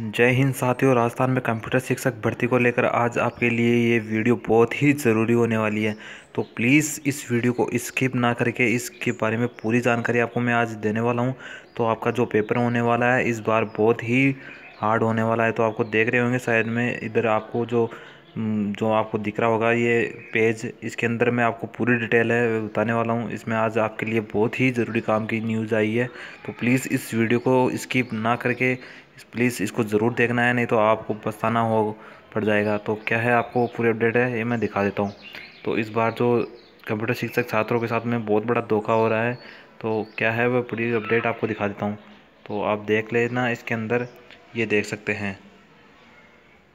जय हिंद साथियों राजस्थान में कंप्यूटर शिक्षक भर्ती को लेकर आज आपके लिए ये वीडियो बहुत ही ज़रूरी होने वाली है तो प्लीज़ इस वीडियो को स्किप ना करके इसके बारे में पूरी जानकारी आपको मैं आज देने वाला हूँ तो आपका जो पेपर होने वाला है इस बार बहुत ही हार्ड होने वाला है तो आपको देख रहे होंगे शायद में इधर आपको जो हम्म, जो आपको दिख रहा होगा ये पेज इसके अंदर मैं आपको पूरी डिटेल है बताने वाला हूँ इसमें आज आपके लिए बहुत ही ज़रूरी काम की न्यूज़ आई है तो प्लीज़ इस वीडियो को स्किप ना करके प्लीज़ इसको ज़रूर देखना है नहीं तो आपको पछताना हो पड़ जाएगा तो क्या है आपको पूरी अपडेट है ये मैं दिखा देता हूँ तो इस बार जो कंप्यूटर शिक्षक छात्रों के साथ में बहुत बड़ा धोखा हो रहा है तो क्या है वह पूरी अपडेट आपको दिखा देता हूँ तो आप देख लेना इसके अंदर ये देख सकते हैं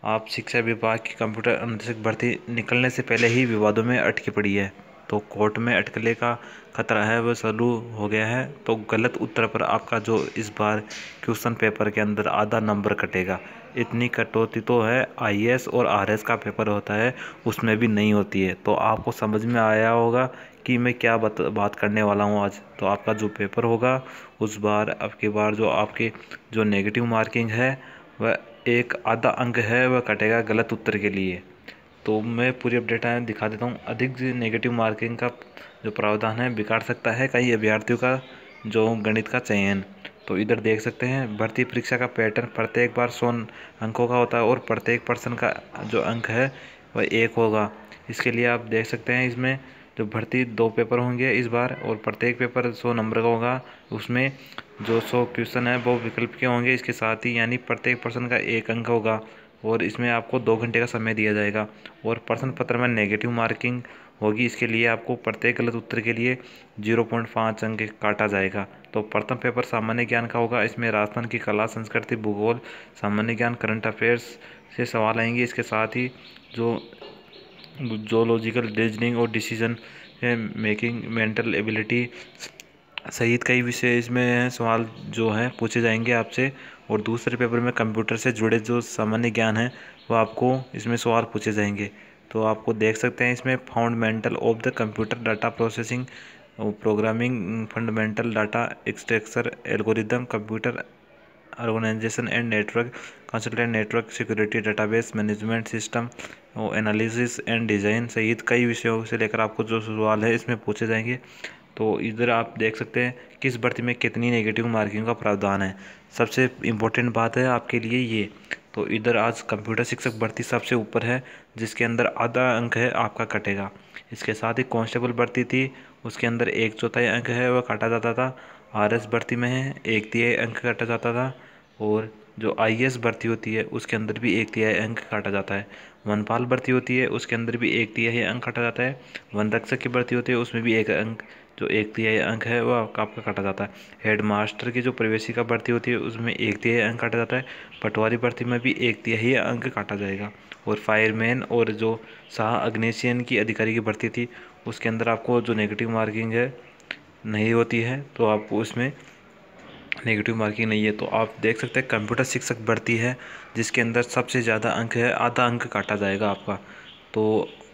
आप शिक्षा विभाग की कंप्यूटर अनुदेशक भर्ती निकलने से पहले ही विवादों में अटकी पड़ी है तो कोर्ट में अटकले का खतरा है वह शुरू हो गया है तो गलत उत्तर पर आपका जो इस बार क्वेश्चन पेपर के अंदर आधा नंबर कटेगा इतनी कटौती तो है आईएएस और आरएस का पेपर होता है उसमें भी नहीं होती है तो आपको समझ में आया होगा कि मैं क्या बत, बात करने वाला हूँ आज तो आपका जो पेपर होगा उस बार अब बार जो आपके जो नेगेटिव मार्किंग है वह एक आधा अंक है वह कटेगा गलत उत्तर के लिए तो मैं पूरी अपडेट आए दिखा देता हूँ अधिक नेगेटिव मार्किंग का जो प्रावधान है बिगाड़ सकता है कई अभ्यर्थियों का जो गणित का चयन तो इधर देख सकते हैं भर्ती परीक्षा का पैटर्न प्रत्येक बार सौ अंकों का होता है और प्रत्येक पर्सन का जो अंक है वह एक होगा इसके लिए आप देख सकते हैं इसमें जो तो भर्ती दो पेपर होंगे इस बार और प्रत्येक पेपर सौ नंबर का होगा उसमें जो सौ क्वेश्चन है वो विकल्प के होंगे इसके साथ ही यानी प्रत्येक पर्सन का एक अंक होगा और इसमें आपको दो घंटे का समय दिया जाएगा और प्रश्न पत्र में नेगेटिव मार्किंग होगी इसके लिए आपको प्रत्येक गलत उत्तर के लिए जीरो पॉइंट पाँच अंक काटा जाएगा तो प्रथम पेपर सामान्य ज्ञान का होगा इसमें राजस्थान की कला संस्कृति भूगोल सामान्य ज्ञान करंट अफेयर्स से सवाल आएंगे इसके साथ ही जो जोलॉजिकल रीजनिंग और डिसीजन मेकिंग मेंटल एबिलिटी सहित कई विषय इसमें सवाल जो हैं पूछे जाएंगे आपसे और दूसरे पेपर में कंप्यूटर से जुड़े जो सामान्य ज्ञान हैं वो आपको इसमें सवाल पूछे जाएंगे तो आपको देख सकते हैं इसमें fundamental of the computer data processing programming fundamental data structure algorithm computer organisation and network consultant network security database management system analysis and design सहित कई विषयों से लेकर आपको जो सवाल है इसमें पूछे जाएंगे तो इधर आप देख सकते हैं किस भर्ती में कितनी नेगेटिव मार्किंग का प्रावधान है सबसे इम्पोर्टेंट बात है आपके लिए ये तो इधर आज कंप्यूटर शिक्षक भर्ती सबसे ऊपर है जिसके अंदर आधा अंक है आपका कटेगा इसके साथ ही कांस्टेबल भर्ती थी उसके अंदर एक चौथाई अंक है वह काटा जाता था आर एस भर्ती में है एक तिहाई अंक काटा जाता था और जो आई भर्ती होती है उसके अंदर भी एक तिहाई अंक काटा जाता है वनपाल भर्ती होती है उसके अंदर भी एक तिहाई अंक काटा जाता है वन रक्षक की भर्ती होती है उसमें भी एक अंक जो एक तिहाई अंक है वह आपका काटा जाता है हेड मास्टर की जो प्रवेशिका भर्ती होती है उसमें एक तिहाई अंक काटा जाता है पटवारी भर्ती में भी एक तिहाई अंक काटा जाएगा और फायरमैन और जो शाह अग्नेशियन की अधिकारी की भर्ती थी उसके अंदर आपको जो नेगेटिव मार्किंग है नहीं होती है तो आपको उसमें नेगेटिव मार्किंग नहीं है तो आप देख सकते हैं कंप्यूटर शिक्षक बढ़ती है जिसके अंदर सबसे ज़्यादा अंक है आधा अंक काटा जाएगा आपका तो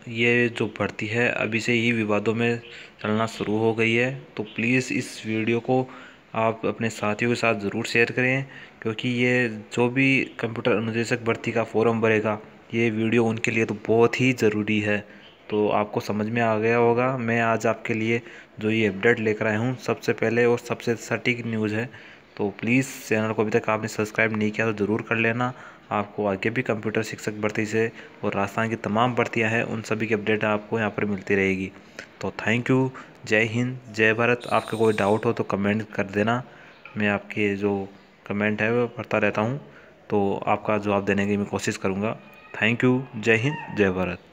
ये जो भर्ती है अभी से ही विवादों में चलना शुरू हो गई है तो प्लीज़ इस वीडियो को आप अपने साथियों के साथ ज़रूर शेयर करें क्योंकि ये जो भी कंप्यूटर अनुदेशक भर्ती का फॉर्म भरेगा ये वीडियो उनके लिए तो बहुत ही ज़रूरी है तो आपको समझ में आ गया होगा मैं आज आपके लिए जो ये अपडेट लेकर आया हूँ सबसे पहले और सबसे सटीक न्यूज़ है तो प्लीज़ चैनल को अभी तक आपने सब्सक्राइब नहीं किया तो ज़रूर कर लेना आपको आगे भी कंप्यूटर शिक्षक भर्ती से और राजस्थान की तमाम भर्तियाँ हैं उन सभी की अपडेट आपको यहाँ पर मिलती रहेगी तो थैंक यू जय हिंद जय भारत आपका कोई डाउट हो तो कमेंट कर देना मैं आपके जो कमेंट है वो पढ़ता रहता हूँ तो आपका जवाब देने की मैं कोशिश करूँगा थैंक यू जय हिंद जय भारत